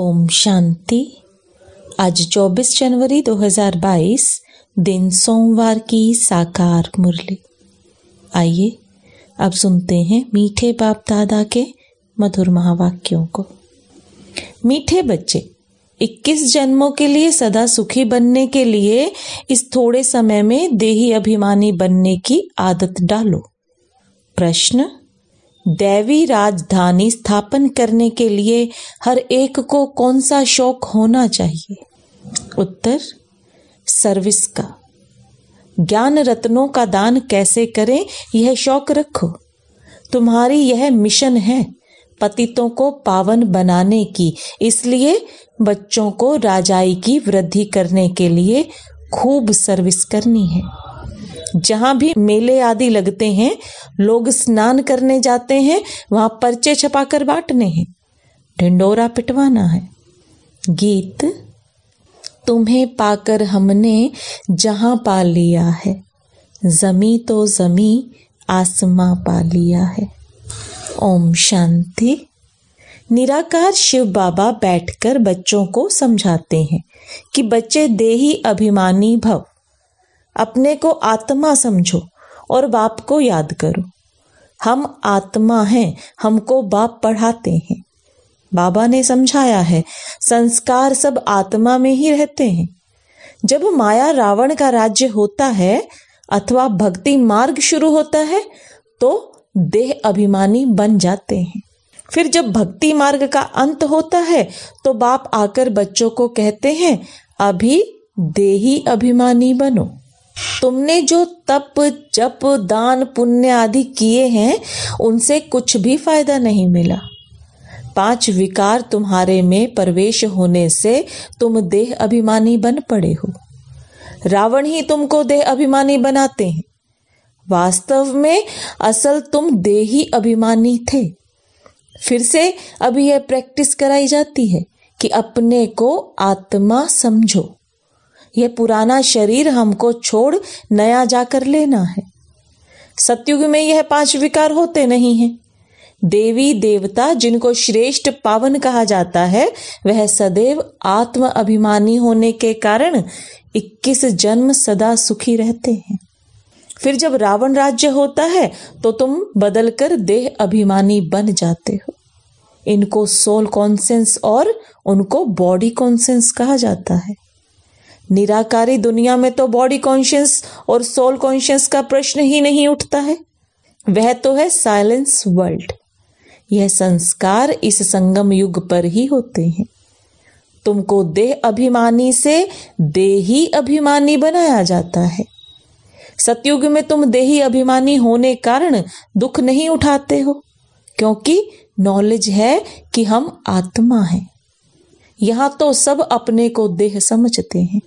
ओम शांति आज 24 जनवरी 2022 दिन सोमवार की साकार मुरली आइए अब सुनते हैं मीठे बाप दादा के मधुर महावाक्यों को मीठे बच्चे 21 जन्मों के लिए सदा सुखी बनने के लिए इस थोड़े समय में देही अभिमानी बनने की आदत डालो प्रश्न दैवी राजधानी स्थापन करने के लिए हर एक को कौन सा शौक होना चाहिए उत्तर सर्विस का ज्ञान रत्नों का दान कैसे करें यह शौक रखो तुम्हारी यह मिशन है पतितों को पावन बनाने की इसलिए बच्चों को राजाई की वृद्धि करने के लिए खूब सर्विस करनी है जहां भी मेले आदि लगते हैं लोग स्नान करने जाते हैं वहां पर्चे छपाकर बांटने हैं ढिंडोरा पिटवाना है गीत तुम्हें पाकर हमने जहां पा लिया है जमी तो जमी आसमां पा लिया है ओम शांति निराकार शिव बाबा बैठकर बच्चों को समझाते हैं कि बच्चे देही अभिमानी भव अपने को आत्मा समझो और बाप को याद करो हम आत्मा हैं हमको बाप पढ़ाते हैं बाबा ने समझाया है संस्कार सब आत्मा में ही रहते हैं जब माया रावण का राज्य होता है अथवा भक्ति मार्ग शुरू होता है तो देह अभिमानी बन जाते हैं फिर जब भक्ति मार्ग का अंत होता है तो बाप आकर बच्चों को कहते हैं अभी देही अभिमानी बनो तुमने जो तप जप दान पुण्य आदि किए हैं उनसे कुछ भी फायदा नहीं मिला पांच विकार तुम्हारे में प्रवेश होने से तुम देह अभिमानी बन पड़े हो रावण ही तुमको देह अभिमानी बनाते हैं वास्तव में असल तुम देही अभिमानी थे फिर से अभी यह प्रैक्टिस कराई जाती है कि अपने को आत्मा समझो यह पुराना शरीर हमको छोड़ नया जाकर लेना है सत्युग में यह पांच विकार होते नहीं हैं देवी देवता जिनको श्रेष्ठ पावन कहा जाता है वह सदैव आत्म अभिमानी होने के कारण 21 जन्म सदा सुखी रहते हैं फिर जब रावण राज्य होता है तो तुम बदलकर देह अभिमानी बन जाते हो इनको सोल कॉन्सेंस और उनको बॉडी कॉन्सेंस कहा जाता है निराकारी दुनिया में तो बॉडी कॉन्शियस और सोल कॉन्शियस का प्रश्न ही नहीं उठता है वह तो है साइलेंस वर्ल्ड यह संस्कार इस संगम युग पर ही होते हैं तुमको देह अभिमानी से देही अभिमानी बनाया जाता है सतयुग में तुम देही अभिमानी होने कारण दुख नहीं उठाते हो क्योंकि नॉलेज है कि हम आत्मा हैं यहां तो सब अपने को देह समझते हैं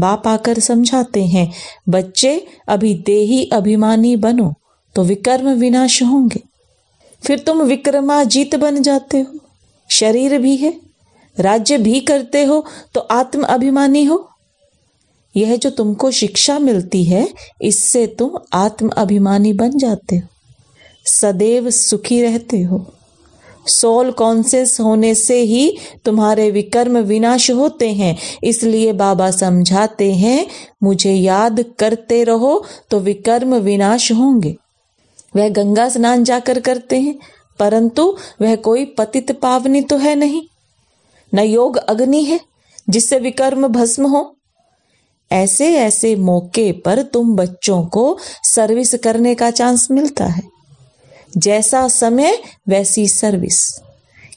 बाप आकर समझाते हैं बच्चे अभी देही अभिमानी बनो तो विकर्म विनाश होंगे फिर तुम विक्रमाजीत बन जाते हो शरीर भी है राज्य भी करते हो तो आत्म अभिमानी हो यह जो तुमको शिक्षा मिलती है इससे तुम आत्म अभिमानी बन जाते हो सदैव सुखी रहते हो सोल कॉन्सियस होने से ही तुम्हारे विकर्म विनाश होते हैं इसलिए बाबा समझाते हैं मुझे याद करते रहो तो विकर्म विनाश होंगे वह गंगा स्नान जाकर करते हैं परंतु वह कोई पतित पावनी तो है नहीं न योग अग्नि है जिससे विकर्म भस्म हो ऐसे ऐसे मौके पर तुम बच्चों को सर्विस करने का चांस मिलता है जैसा समय वैसी सर्विस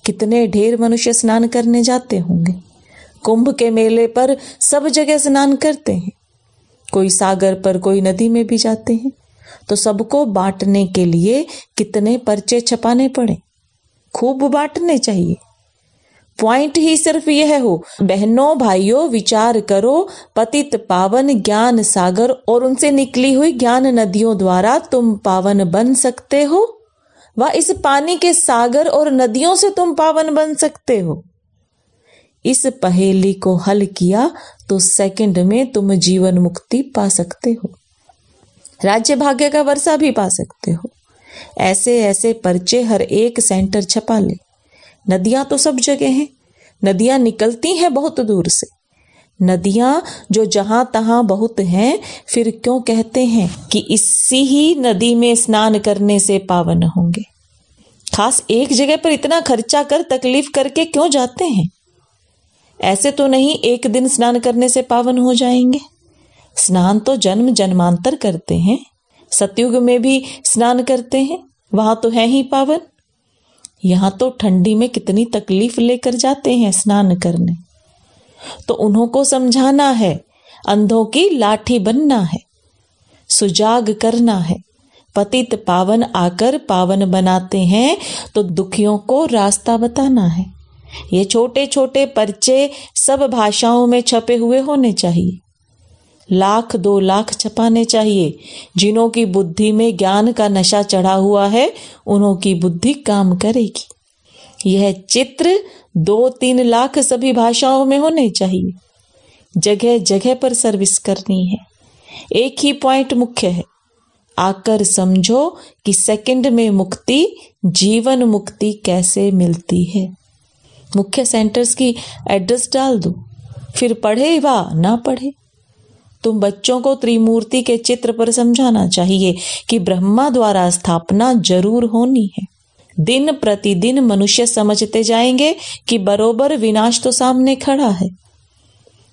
कितने ढेर मनुष्य स्नान करने जाते होंगे कुंभ के मेले पर सब जगह स्नान करते हैं कोई सागर पर कोई नदी में भी जाते हैं तो सबको बांटने के लिए कितने पर्चे छपाने पड़े खूब बांटने चाहिए पॉइंट ही सिर्फ यह हो बहनों भाइयों विचार करो पतित पावन ज्ञान सागर और उनसे निकली हुई ज्ञान नदियों द्वारा तुम पावन बन सकते हो व इस पानी के सागर और नदियों से तुम पावन बन सकते हो इस पहेली को हल किया तो सेकंड में तुम जीवन मुक्ति पा सकते हो राज्य भाग्य का वर्षा भी पा सकते हो ऐसे ऐसे पर्चे हर एक सेंटर छपा ले नदियां तो सब जगह हैं नदियां निकलती हैं बहुत दूर से नदियां जो जहां तहां बहुत हैं फिर क्यों कहते हैं कि इसी ही नदी में स्नान करने से पावन होंगे खास एक जगह पर इतना खर्चा कर तकलीफ करके क्यों जाते हैं ऐसे तो नहीं एक दिन स्नान करने से पावन हो जाएंगे स्नान तो जन्म जन्मांतर करते हैं सतयुग में भी स्नान करते हैं वहां तो है ही पावन यहां तो ठंडी में कितनी तकलीफ लेकर जाते हैं स्नान करने तो उन्हों को समझाना है अंधों की लाठी बनना है सुजाग करना है पतित पावन आकर पावन बनाते हैं तो दुखियों को रास्ता बताना है ये छोटे छोटे पर्चे सब भाषाओं में छपे हुए होने चाहिए लाख दो लाख छपाने चाहिए जिन्हों की बुद्धि में ज्ञान का नशा चढ़ा हुआ है उन्हों की बुद्धि काम करेगी यह चित्र दो तीन लाख सभी भाषाओं में होने चाहिए जगह जगह पर सर्विस करनी है एक ही पॉइंट मुख्य है आकर समझो कि सेकंड में मुक्ति जीवन मुक्ति कैसे मिलती है मुख्य सेंटर्स की एड्रेस डाल दो फिर पढ़े वा ना पढ़े तुम बच्चों को त्रिमूर्ति के चित्र पर समझाना चाहिए कि ब्रह्मा द्वारा स्थापना जरूर होनी है दिन प्रतिदिन मनुष्य समझते जाएंगे कि बरोबर विनाश तो सामने खड़ा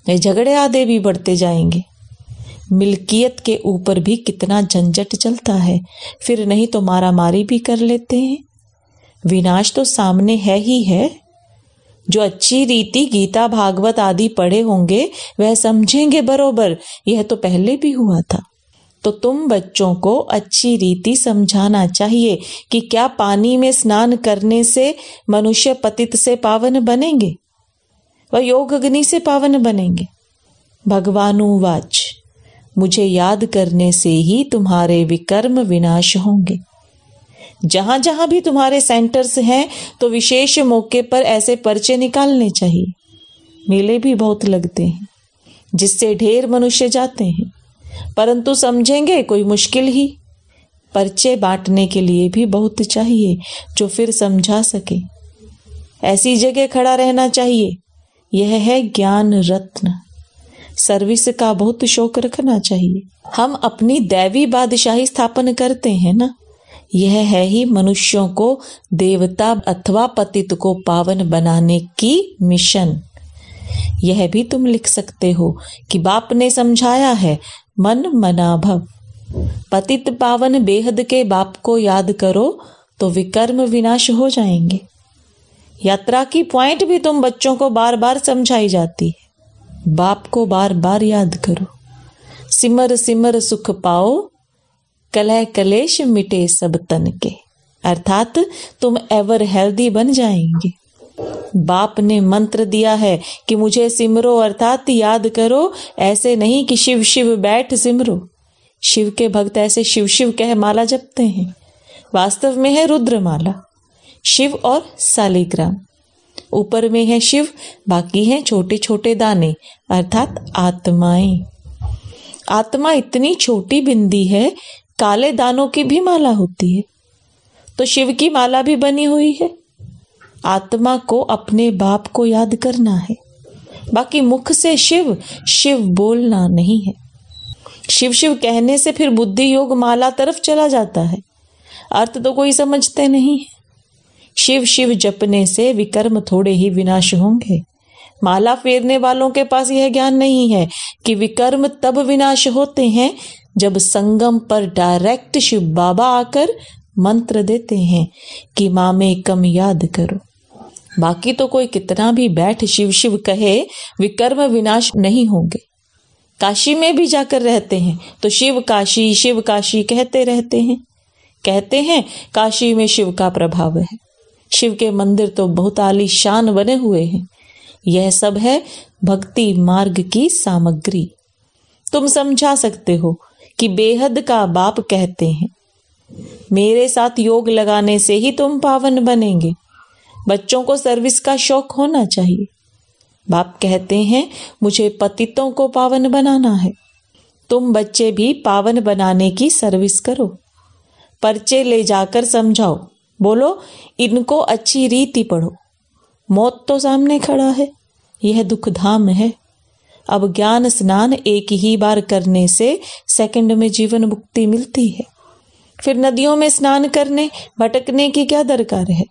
है झगड़े आदे भी बढ़ते जाएंगे मिल्कियत के ऊपर भी कितना झंझट चलता है फिर नहीं तो मारा मारी भी कर लेते हैं विनाश तो सामने है ही है जो अच्छी रीति गीता भागवत आदि पढ़े होंगे वह समझेंगे बरोबर यह तो पहले भी हुआ था तो तुम बच्चों को अच्छी रीति समझाना चाहिए कि क्या पानी में स्नान करने से मनुष्य पतित से पावन बनेंगे वह योग अग्नि से पावन बनेंगे भगवानुवाच मुझे याद करने से ही तुम्हारे विकर्म विनाश होंगे जहां जहां भी तुम्हारे सेंटर्स हैं तो विशेष मौके पर ऐसे पर्चे निकालने चाहिए मेले भी बहुत लगते हैं जिससे ढेर मनुष्य जाते हैं परंतु समझेंगे कोई मुश्किल ही पर्चे बांटने के लिए भी बहुत चाहिए जो फिर समझा सके ऐसी जगह खड़ा रहना चाहिए यह है ज्ञान रत्न सर्विस का बहुत शौक रखना चाहिए हम अपनी दैवी बादशाही स्थापन करते हैं ना यह है ही मनुष्यों को देवता अथवा पतित को पावन बनाने की मिशन यह भी तुम लिख सकते हो कि बाप ने समझाया है मन मनाभव पतित पावन बेहद के बाप को याद करो तो विकर्म विनाश हो जाएंगे यात्रा की पॉइंट भी तुम बच्चों को बार बार समझाई जाती है बाप को बार बार याद करो सिमर सिमर सुख पाओ कलह कलेश मिटे सब तन के अर्थात तुम एवर हेल्दी बन जाएंगे बाप ने मंत्र दिया है कि मुझे सिमरो अर्थात याद करो ऐसे नहीं कि शिव शिव बैठ सिमरो शिव के भक्त ऐसे शिव शिव कह माला जपते हैं वास्तव में है रुद्रमाला शिव और सालिग्राम ऊपर में है शिव बाकी हैं छोटे छोटे दाने अर्थात आत्माएं आत्मा इतनी छोटी बिंदी है काले दानों की भी माला होती है तो शिव की माला भी बनी हुई है आत्मा को अपने बाप को याद करना है बाकी मुख से शिव शिव बोलना नहीं है शिव शिव कहने से फिर बुद्धि योग माला तरफ चला जाता है अर्थ तो कोई समझते नहीं है शिव शिव जपने से विकर्म थोड़े ही विनाश होंगे माला फेरने वालों के पास यह ज्ञान नहीं है कि विकर्म तब विनाश होते हैं जब संगम पर डायरेक्ट शिव बाबा आकर मंत्र देते हैं कि मामे कम याद करो बाकी तो कोई कितना भी बैठ शिव शिव कहे विकर्म विनाश नहीं होंगे काशी में भी जाकर रहते हैं तो शिव काशी शिव काशी कहते रहते हैं कहते हैं काशी में शिव का प्रभाव है शिव के मंदिर तो बहुत आलीशान बने हुए हैं यह सब है भक्ति मार्ग की सामग्री तुम समझा सकते हो कि बेहद का बाप कहते हैं मेरे साथ योग लगाने से ही तुम पावन बनेंगे बच्चों को सर्विस का शौक होना चाहिए बाप कहते हैं मुझे पतितों को पावन बनाना है तुम बच्चे भी पावन बनाने की सर्विस करो पर्चे ले जाकर समझाओ बोलो इनको अच्छी रीति पढ़ो मौत तो सामने खड़ा है यह दुखधाम है अब ज्ञान स्नान एक ही बार करने से सेकंड में जीवन मुक्ति मिलती है फिर नदियों में स्नान करने भटकने की क्या दरकार है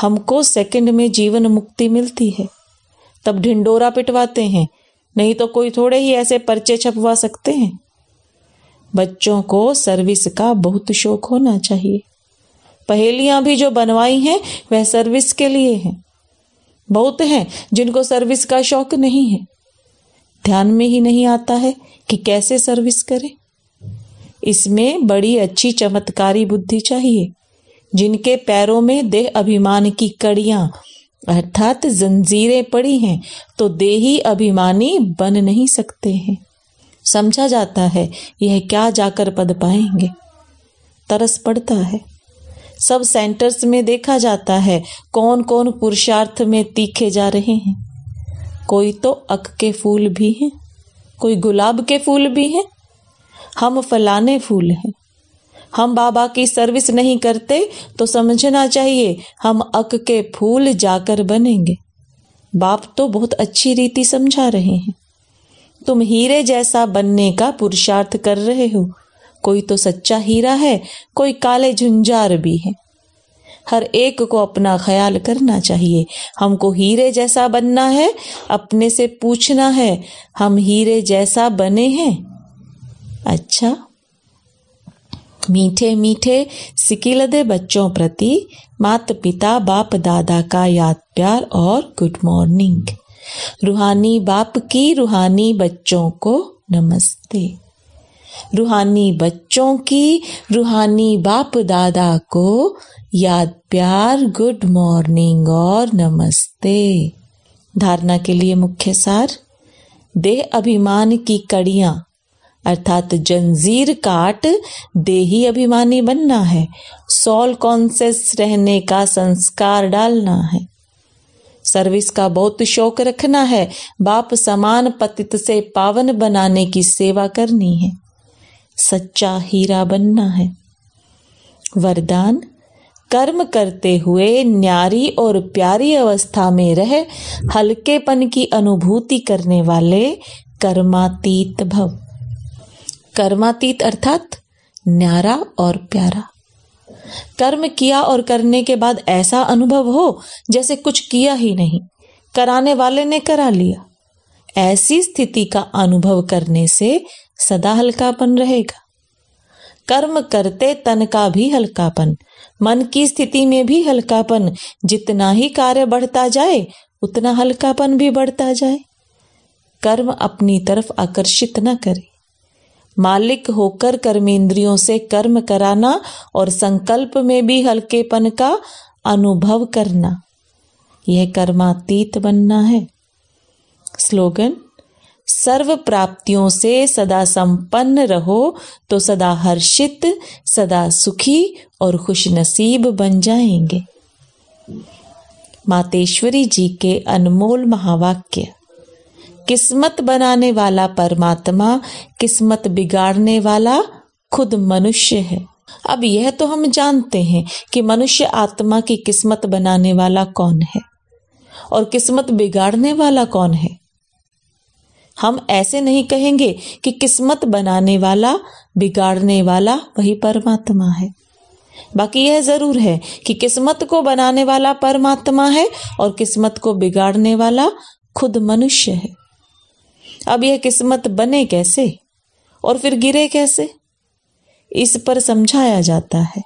हमको सेकंड में जीवन मुक्ति मिलती है तब ढिंडोरा पिटवाते हैं नहीं तो कोई थोड़े ही ऐसे पर्चे छपवा सकते हैं बच्चों को सर्विस का बहुत शौक होना चाहिए पहेलियां भी जो बनवाई हैं वह सर्विस के लिए हैं बहुत हैं जिनको सर्विस का शौक नहीं है ध्यान में ही नहीं आता है कि कैसे सर्विस करें इसमें बड़ी अच्छी चमत्कारी बुद्धि चाहिए जिनके पैरों में देह अभिमान की कड़ियां अर्थात जंजीरें पड़ी हैं तो देही अभिमानी बन नहीं सकते हैं समझा जाता है यह क्या जाकर पद पाएंगे तरस पड़ता है सब सेंटर्स में देखा जाता है कौन कौन पुरुषार्थ में तीखे जा रहे हैं कोई तो अक के फूल भी हैं कोई गुलाब के फूल भी हैं हम फलाने फूल हैं हम बाबा की सर्विस नहीं करते तो समझना चाहिए हम अक के फूल जाकर बनेंगे बाप तो बहुत अच्छी रीति समझा रहे हैं तुम हीरे जैसा बनने का पुरुषार्थ कर रहे हो कोई तो सच्चा हीरा है कोई काले झुंझार भी है हर एक को अपना ख्याल करना चाहिए हमको हीरे जैसा बनना है अपने से पूछना है हम हीरे जैसा बने हैं अच्छा मीठे मीठे सिकिलदे बच्चों प्रति मात पिता बाप दादा का याद प्यार और गुड मॉर्निंग रूहानी बाप की रूहानी बच्चों को नमस्ते रूहानी बच्चों की रूहानी बाप दादा को याद प्यार गुड मॉर्निंग और नमस्ते धारणा के लिए मुख्य सार देह अभिमान की कड़ियां अर्थात जंजीर काट देही अभिमानी बनना है सॉल कॉन्सेस रहने का संस्कार डालना है सर्विस का बहुत शौक रखना है बाप समान पतित से पावन बनाने की सेवा करनी है सच्चा हीरा बनना है वरदान कर्म करते हुए न्यारी और प्यारी अवस्था में रह हल्केपन की अनुभूति करने वाले कर्मातीत भव कर्मातीत अर्थात न्यारा और प्यारा कर्म किया और करने के बाद ऐसा अनुभव हो जैसे कुछ किया ही नहीं कराने वाले ने करा लिया ऐसी स्थिति का अनुभव करने से सदा हल्कापन रहेगा कर्म करते तन का भी हल्कापन मन की स्थिति में भी हल्कापन जितना ही कार्य बढ़ता जाए उतना हल्कापन भी बढ़ता जाए कर्म अपनी तरफ आकर्षित न करे मालिक होकर कर्मेंद्रियों से कर्म कराना और संकल्प में भी हल्केपन का अनुभव करना यह कर्मातीत बनना है स्लोगन सर्व प्राप्तियों से सदा संपन्न रहो तो सदा हर्षित सदा सुखी और खुशनसीब बन जाएंगे मातेश्वरी जी के अनमोल महावाक्य किस्मत बनाने वाला परमात्मा किस्मत बिगाड़ने वाला खुद मनुष्य है अब यह तो हम जानते हैं कि मनुष्य आत्मा की किस्मत बनाने वाला कौन है और किस्मत बिगाड़ने वाला कौन है हम ऐसे नहीं कहेंगे कि किस्मत बनाने वाला बिगाड़ने वाला वही परमात्मा है बाकी यह जरूर है कि किस्मत को बनाने वाला परमात्मा है और किस्मत को बिगाड़ने वाला खुद मनुष्य है अब यह किस्मत बने कैसे और फिर गिरे कैसे इस पर समझाया जाता है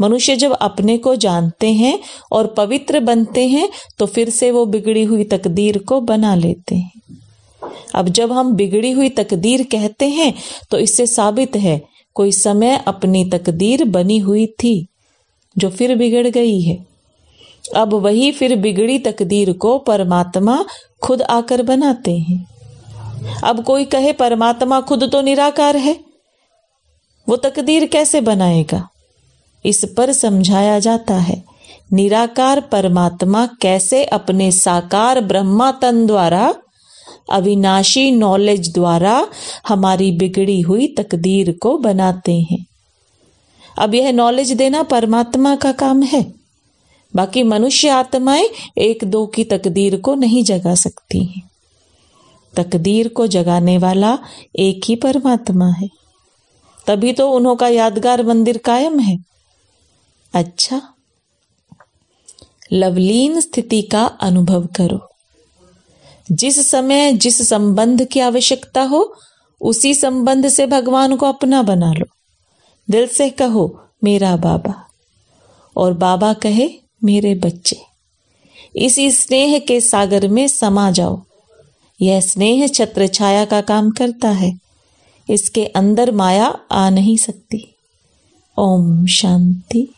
मनुष्य जब अपने को जानते हैं और पवित्र बनते हैं तो फिर से वो बिगड़ी हुई तकदीर को बना लेते हैं अब जब हम बिगड़ी हुई तकदीर कहते हैं तो इससे साबित है कोई समय अपनी तकदीर बनी हुई थी जो फिर बिगड़ गई है अब वही फिर बिगड़ी तकदीर को परमात्मा खुद आकर बनाते हैं अब कोई कहे परमात्मा खुद तो निराकार है वो तकदीर कैसे बनाएगा इस पर समझाया जाता है निराकार परमात्मा कैसे अपने साकार ब्रह्मातन द्वारा अविनाशी नॉलेज द्वारा हमारी बिगड़ी हुई तकदीर को बनाते हैं अब यह नॉलेज देना परमात्मा का काम है बाकी मनुष्य आत्माएं एक दो की तकदीर को नहीं जगा सकती हैं तकदीर को जगाने वाला एक ही परमात्मा है तभी तो उन्हों का यादगार मंदिर कायम है अच्छा लवलीन स्थिति का अनुभव करो जिस समय जिस संबंध की आवश्यकता हो उसी संबंध से भगवान को अपना बना लो दिल से कहो मेरा बाबा और बाबा कहे मेरे बच्चे इसी स्नेह के सागर में समा जाओ यह स्नेह छत्र छाया का काम करता है इसके अंदर माया आ नहीं सकती ओम शांति